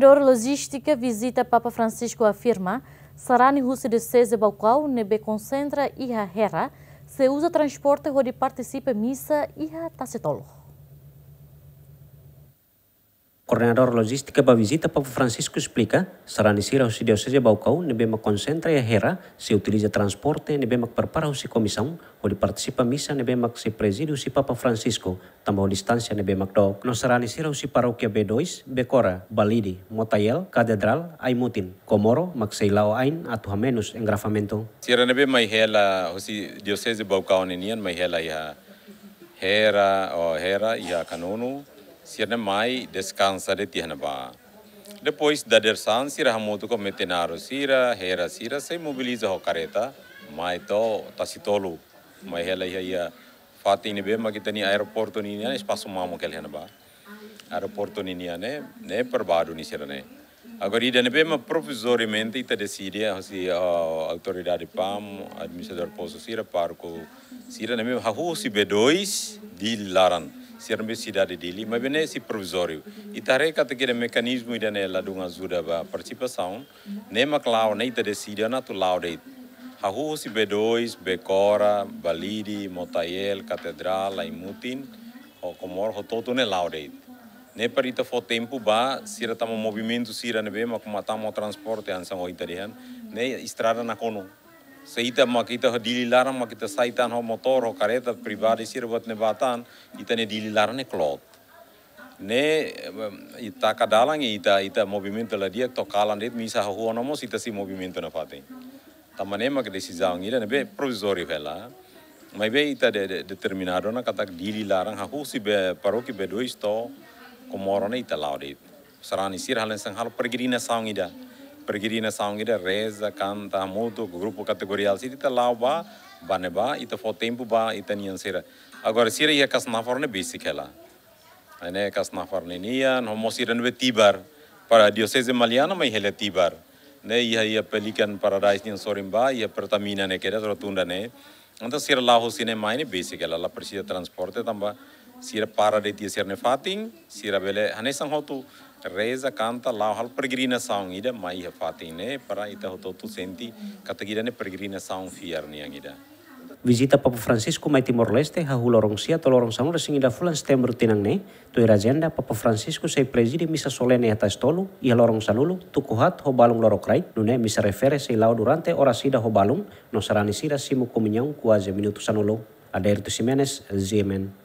coordenador logística visita Papa Francisco afirma Sarani Rússia de César Balcau, Nebe Concentra e guerra se usa transporte onde participa missa e a Tacetolo. logistik Logística visita Papa Francisco explica, será nisira o diocese Baucau, nebema concentra e herra, se utiliza transporte, nebema prepara o comissão, onde participa missa, nebema se preside o Papa Francisco, também distância nebema do. Não será nisira o paróquia B2, Becora, Balidi, Motayel, Catedral, Aimutin, Comoro, Maxeilao Ain, Atua menos engrafamento. Sira nebema hela o diocese Baucau nenian, mai hela iha hera o hera iha kanunu, sirna mai de descansare ba. Depois da dersan sira hamutu ko metenaro sira hera sira se mobiliza ho kareta mai to tasitolu mai hela ia fatini be ni aeroporto ni ne kel mamo ba. Aeroporto ni ne ne perbado ni sira ne. Agora, ida ma provisoriamente ita decide se a autoridade PAM, administrador poso sira parco sira nebema hahu si bedois di laran. sermbe cidade dele, mas bem esse provisório. E tare que kira mecanismo de ne la dunga zuda ba participação, ne maklau nem ita decida na tu lau A rua se B2, Becora, Balidi, Motayel, Catedral, imutin, o comor é ne Nem para Ne parita o tempo ba sira tamo movimento se ne be ma kuma tamo transporte ansa oita nem estrada na kono. Seita makita ho dili ma makita saitan ho motor ho kareta pribadi sirbat ne batan ita ne dili laran ne klot. Ne ita kadalang ita ita movimento la dia to kalan dit misa ho huono mos ita si movimento na fate. Tamane mak zaung ngira ne be provisori vela. Ma be ita de determinado na katak dili laran ha husi be paroki be dois komorone ita laudit. Sarani sir halen sang hal pergirina saung ida. pergirina saungira reza canta muito grupo categorial se dita lá ba baneba ita fo tempo ba ita nian sira agora sira ia kas nafar ne basic hela ane kas nafar ne nian homo sira ne tibar para diocese maliana mai hele tibar ne ia ia pelikan paradise nian sorimba ia pertamina ne kera rotunda ne anta sira lá hosine mai ne basic hela la presida transporte tamba sira para de tia sira nefating sira bele hane sang hotu reza kanta lau hal pergirina saung ida mai ha fating ne para ita hotu tu senti katagira ne pergirina saung fiar ni yang ida Visita Papa Francisco mai Timor Leste ha lorong sia to lorong sanura sing ida fulan September tinang ne to ira agenda Papa Francisco sei presidi misa solene atas tolu ia lorong salulu kohat ho balung lorok rai nune misa refere sei lau durante ora sida ho balung no sarani sira simu kuminyang kuaje minutu sanolo Aderto Simenes, Ziemen.